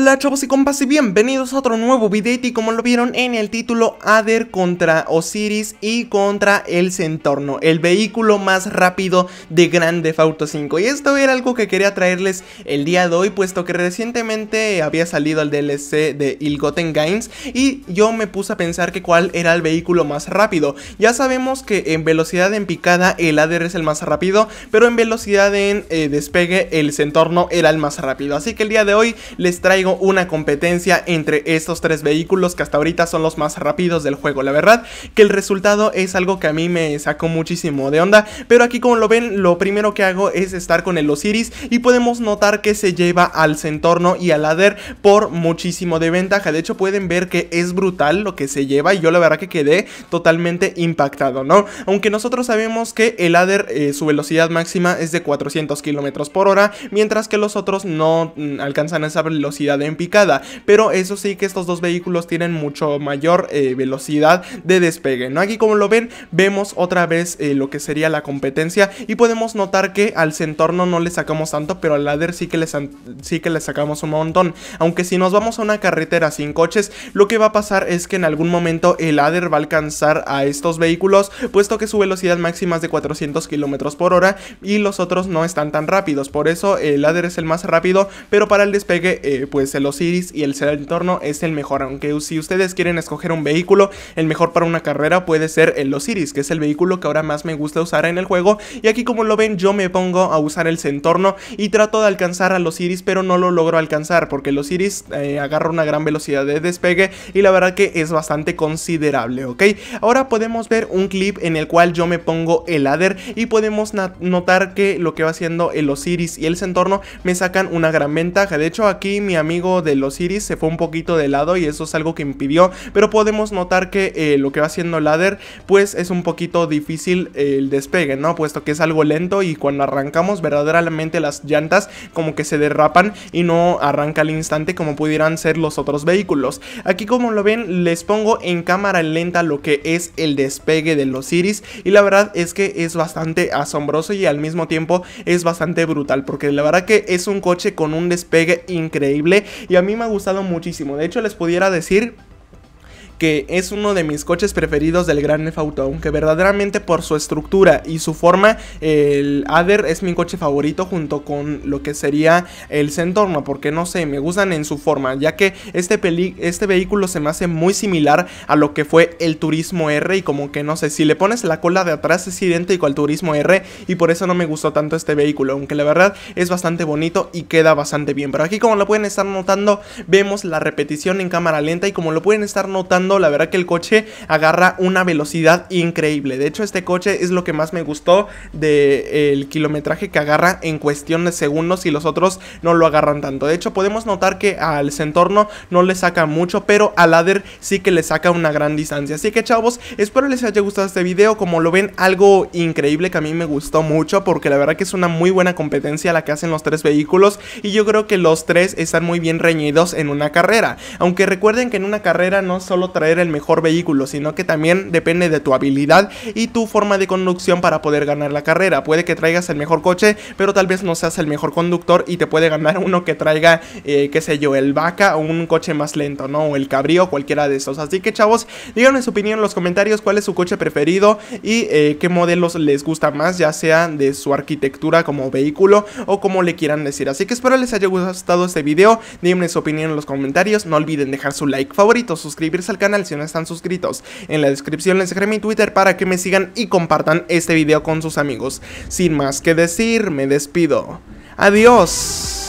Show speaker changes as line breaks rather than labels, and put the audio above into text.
Hola chavos y compas y bienvenidos a otro nuevo video y como lo vieron en el título Ader contra Osiris y contra el Centorno El vehículo más rápido de Grand Theft Auto 5 Y esto era algo que quería traerles el día de hoy puesto que recientemente había salido el DLC de Ilgoten Games Y yo me puse a pensar que cuál era el vehículo más rápido Ya sabemos que en velocidad en picada el Ader es el más rápido Pero en velocidad en eh, despegue el Centorno era el más rápido Así que el día de hoy les traigo una competencia entre estos tres vehículos que hasta ahorita son los más rápidos del juego. La verdad que el resultado es algo que a mí me sacó muchísimo de onda, pero aquí como lo ven, lo primero que hago es estar con el Osiris y podemos notar que se lleva al Centorno y al Ader por muchísimo de ventaja. De hecho pueden ver que es brutal lo que se lleva y yo la verdad que quedé totalmente impactado, ¿no? Aunque nosotros sabemos que el Ader, eh, su velocidad máxima es de 400 kilómetros por hora, mientras que los otros no mm, alcanzan esa velocidad en picada. Pero eso sí que estos dos vehículos tienen mucho mayor eh, velocidad de despegue, ¿no? Aquí como lo ven, vemos otra vez eh, lo que sería la competencia y podemos notar que al Centorno no le sacamos tanto, pero al Ladder sí que le, sí que le sacamos un montón. Aunque si nos vamos a una carretera sin coches, lo que va a pasar es que en algún momento el Ladder va a alcanzar a estos vehículos, puesto que su velocidad máxima es de 400 kilómetros por hora y los otros no están tan rápidos. Por eso el Ladder es el más rápido, pero para el despegue, eh, pues el Osiris y el Entorno es el mejor. Aunque si ustedes quieren escoger un vehículo, el mejor para una carrera puede ser el Osiris, que es el vehículo que ahora más me gusta usar en el juego. Y aquí como lo ven, yo me pongo a usar el Centorno y trato de alcanzar al Osiris, pero no lo logro alcanzar porque el Osiris eh, agarra una gran velocidad de despegue y la verdad que es bastante considerable, ¿ok? Ahora podemos ver un clip en el cual yo me pongo el ladder y podemos notar que lo que va haciendo el Osiris y el Centorno me sacan una gran ventaja. De hecho, aquí mi amigo de los Iris se fue un poquito de lado y eso es algo que impidió, pero podemos notar que eh, lo que va haciendo Ladder pues es un poquito difícil eh, el despegue, ¿no? Puesto que es algo lento y cuando arrancamos verdaderamente las llantas como que se derrapan y no arranca al instante como pudieran ser los otros vehículos. Aquí como lo ven les pongo en cámara lenta lo que es el despegue de los Iris y la verdad es que es bastante asombroso y al mismo tiempo es bastante brutal porque la verdad que es un coche con un despegue increíble y a mí me ha gustado muchísimo. De hecho, les pudiera decir que es uno de mis coches preferidos del Gran Theft Auto, aunque verdaderamente por su estructura y su forma, el Ader es mi coche favorito junto con lo que sería el Centorno, porque no sé, me gustan en su forma, ya que este, este vehículo se me hace muy similar a lo que fue el Turismo R y como que no sé, si le pones la cola de atrás es idéntico al Turismo R y por eso no me gustó tanto este vehículo, aunque la verdad es bastante bonito y queda bastante bien, pero aquí como lo pueden estar notando, vemos la repetición en cámara lenta y como lo pueden estar notando la verdad que el coche agarra una velocidad increíble. De hecho, este coche es lo que más me gustó del kilometraje que agarra en cuestión de segundos y los otros no lo agarran tanto. De hecho, podemos notar que al Centorno no le saca mucho, pero al Ladder sí que le saca una gran distancia. Así que chavos, espero les haya gustado este video. Como lo ven, algo increíble que a mí me gustó mucho porque la verdad que es una muy buena competencia la que hacen los tres vehículos y yo creo que los tres están muy bien reñidos en una carrera. Aunque recuerden que en una carrera no solo traer el mejor vehículo, sino que también depende de tu habilidad y tu forma de conducción para poder ganar la carrera. Puede que traigas el mejor coche, pero tal vez no seas el mejor conductor y te puede ganar uno que traiga, eh, qué sé yo, el vaca o un coche más lento, ¿no? O el cabrío, cualquiera de esos. Así que chavos, díganme su opinión en los comentarios, cuál es su coche preferido y eh, qué modelos les gusta más, ya sea de su arquitectura como vehículo o como le quieran decir. Así que espero les haya gustado este video, díganme su opinión en los comentarios, no olviden dejar su like favorito, suscribirse al canal si no están suscritos. En la descripción les dejaré mi Twitter para que me sigan y compartan este video con sus amigos. Sin más que decir, me despido. Adiós.